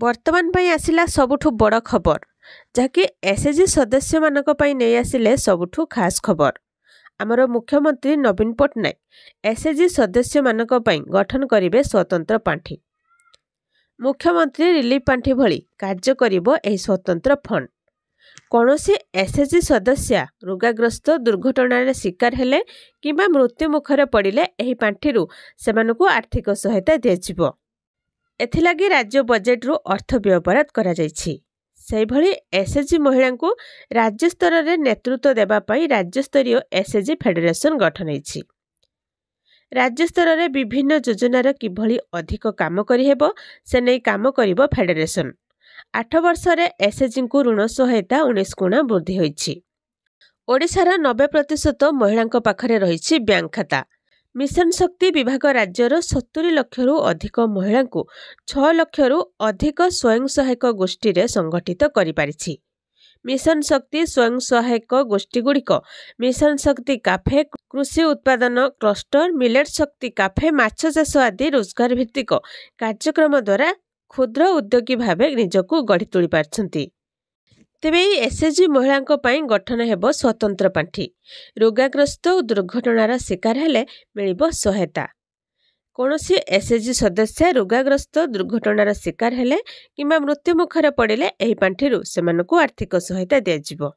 ବର୍ତ୍ତମାନ ପାଇଁ ଆସିଲା ସବୁଠୁ ବଡ଼ ଖବର ଯାହାକି ଏସ୍ଏଚ୍ଜି ସଦସ୍ୟମାନଙ୍କ ପାଇଁ ନେଇ ଆସିଲେ ସବୁଠୁ ଖାସ ଖବର ଆମର ମୁଖ୍ୟମନ୍ତ୍ରୀ ନବୀନ ପଟ୍ଟନାୟକ ଏସ୍ଏଚ୍ଜି ସଦସ୍ୟମାନଙ୍କ ପାଇଁ ଗଠନ କରିବେ ସ୍ୱତନ୍ତ୍ର ପାଣ୍ଠି ମୁଖ୍ୟମନ୍ତ୍ରୀ ରିଲିଫ୍ ପାଣ୍ଠି ଭଳି କାର୍ଯ୍ୟ କରିବ ଏହି ସ୍ୱତନ୍ତ୍ର ଫଣ୍ଡ କୌଣସି ଏସ୍ଏଚ୍ଜି ସଦସ୍ୟା ରୋଗାଗ୍ରସ୍ତ ଦୁର୍ଘଟଣାରେ ଶିକାର ହେଲେ କିମ୍ବା ମୃତ୍ୟୁମୁଖରେ ପଡ଼ିଲେ ଏହି ପାଣ୍ଠିରୁ ସେମାନଙ୍କୁ ଆର୍ଥିକ ସହାୟତା ଦିଆଯିବ ଏଥିଲାଗି ରାଜ୍ୟ ବଜେଟ୍ରୁ ଅର୍ଥ ବ୍ୟବରାଦ କରାଯାଇଛି ସେହିଭଳି ଏସ୍ଏଚ୍ଜି ମହିଳାଙ୍କୁ ରାଜ୍ୟସ୍ତରରେ ନେତୃତ୍ୱ ଦେବା ପାଇଁ ରାଜ୍ୟସ୍ତରୀୟ ଏସ୍ଏଚ୍ଜି ଫେଡେରେସନ୍ ଗଠନ ହୋଇଛି ରାଜ୍ୟସ୍ତରରେ ବିଭିନ୍ନ ଯୋଜନାର କିଭଳି ଅଧିକ କାମ କରିହେବ ସେ ନେଇ କାମ କରିବ ଫେଡେରେସନ୍ ଆଠ ବର୍ଷରେ ଏସ୍ଏଚ୍ଜିଙ୍କୁ ଋଣ ସହାୟତା ଉଣେଇଶ ଗୁଣା ବୃଦ୍ଧି ହୋଇଛି ଓଡ଼ିଶାର ନବେ ପ୍ରତିଶତ ମହିଳାଙ୍କ ପାଖରେ ରହିଛି ବ୍ୟାଙ୍କ ଖାତା ମିଶନ ଶକ୍ତି ବିଭାଗ ରାଜ୍ୟର ସତୁରି ଲକ୍ଷରୁ ଅଧିକ ମହିଳାଙ୍କୁ ଛଅ ଲକ୍ଷରୁ ଅଧିକ ସ୍ୱୟଂ ସହାୟକ ଗୋଷ୍ଠୀରେ ସଂଗଠିତ କରିପାରିଛି ମିଶନ ଶକ୍ତି ସ୍ୱୟଂ ସହାୟକ ଗୋଷ୍ଠୀଗୁଡ଼ିକ ମିଶନ ଶକ୍ତି କାଫେ କୃଷି ଉତ୍ପାଦନ କ୍ଲଷ୍ଟର ମିଲେଟ୍ ଶକ୍ତି କାଫେ ମାଛ ଚାଷ ଆଦି ରୋଜଗାର ଭିତ୍ତିକ କାର୍ଯ୍ୟକ୍ରମ ଦ୍ୱାରା କ୍ଷୁଦ୍ର ଉଦ୍ୟୋଗୀ ଭାବେ ନିଜକୁ ଗଢ଼ି ତୋଳି ପାରିଛନ୍ତି ତେବେ ଏହି ଏସ୍ଏଚ୍ଜି ମହିଳାଙ୍କ ପାଇଁ ଗଠନ ହେବ ସ୍ୱତନ୍ତ୍ର ପାଣ୍ଠି ରୋଗାଗ୍ରସ୍ତ ଓ ଦୁର୍ଘଟଣାର ଶିକାର ହେଲେ ମିଳିବ ସହାୟତା କୌଣସି ଏସ୍ଏଚ୍ଜି ସଦସ୍ୟା ରୋଗାଗ୍ରସ୍ତ ଦୁର୍ଘଟଣାର ଶିକାର ହେଲେ କିମ୍ବା ମୃତ୍ୟୁମୁଖରେ ପଡ଼ିଲେ ଏହି ପାଣ୍ଠିରୁ ସେମାନଙ୍କୁ ଆର୍ଥିକ ସହାୟତା ଦିଆଯିବ